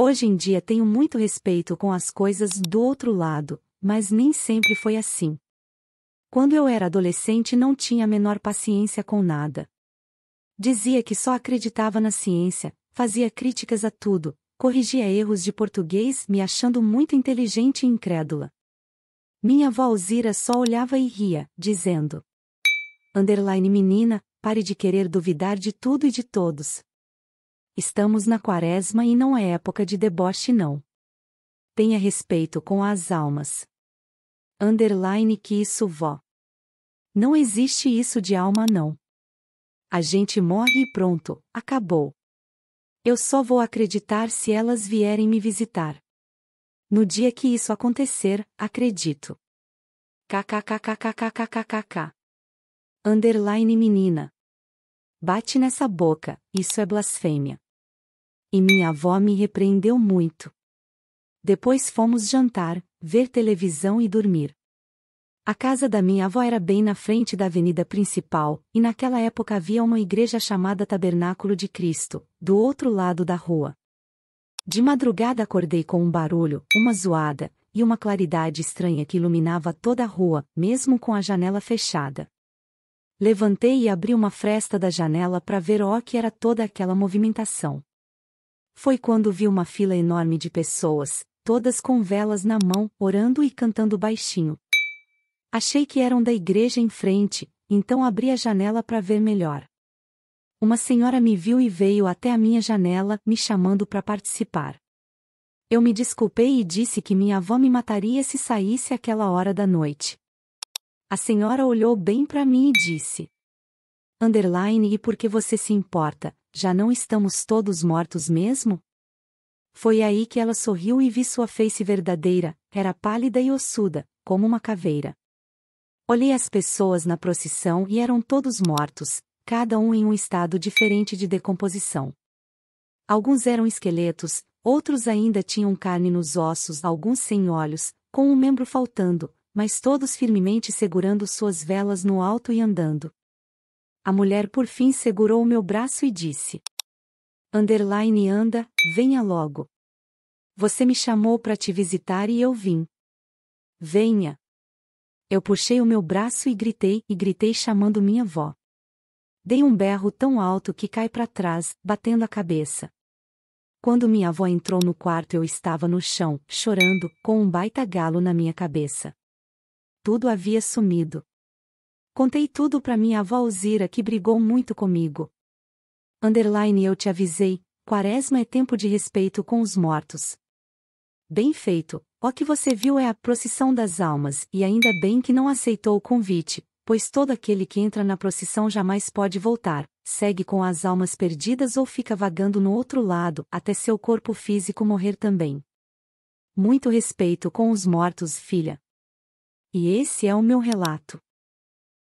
Hoje em dia tenho muito respeito com as coisas do outro lado, mas nem sempre foi assim. Quando eu era adolescente não tinha a menor paciência com nada. Dizia que só acreditava na ciência, fazia críticas a tudo, corrigia erros de português me achando muito inteligente e incrédula. Minha avó Alzira só olhava e ria, dizendo: Underline menina, pare de querer duvidar de tudo e de todos. Estamos na quaresma e não é época de deboche não. Tenha respeito com as almas. Underline que isso vó. Não existe isso de alma não. A gente morre e pronto, acabou. Eu só vou acreditar se elas vierem me visitar. No dia que isso acontecer, acredito. KKKKKKKKKK. Underline menina. Bate nessa boca, isso é blasfêmia. E minha avó me repreendeu muito. Depois fomos jantar, ver televisão e dormir. A casa da minha avó era bem na frente da avenida principal, e naquela época havia uma igreja chamada Tabernáculo de Cristo, do outro lado da rua. De madrugada acordei com um barulho, uma zoada, e uma claridade estranha que iluminava toda a rua, mesmo com a janela fechada. Levantei e abri uma fresta da janela para ver o que era toda aquela movimentação. Foi quando vi uma fila enorme de pessoas, todas com velas na mão, orando e cantando baixinho. Achei que eram da igreja em frente, então abri a janela para ver melhor. Uma senhora me viu e veio até a minha janela, me chamando para participar. Eu me desculpei e disse que minha avó me mataria se saísse àquela hora da noite. A senhora olhou bem para mim e disse: Underline e porque você se importa, já não estamos todos mortos mesmo? Foi aí que ela sorriu e vi sua face verdadeira, era pálida e ossuda, como uma caveira. Olhei as pessoas na procissão e eram todos mortos, cada um em um estado diferente de decomposição. Alguns eram esqueletos, outros ainda tinham carne nos ossos, alguns sem olhos, com um membro faltando, mas todos firmemente segurando suas velas no alto e andando. A mulher por fim segurou o meu braço e disse: Underline anda, venha logo. Você me chamou para te visitar e eu vim. Venha. Eu puxei o meu braço e gritei, e gritei chamando minha vó. Dei um berro tão alto que cai para trás, batendo a cabeça. Quando minha avó entrou no quarto, eu estava no chão, chorando, com um baita galo na minha cabeça. Tudo havia sumido. Contei tudo pra minha avó Alzira que brigou muito comigo. Underline eu te avisei, quaresma é tempo de respeito com os mortos. Bem feito, o que você viu é a procissão das almas e ainda bem que não aceitou o convite, pois todo aquele que entra na procissão jamais pode voltar, segue com as almas perdidas ou fica vagando no outro lado até seu corpo físico morrer também. Muito respeito com os mortos, filha. E esse é o meu relato.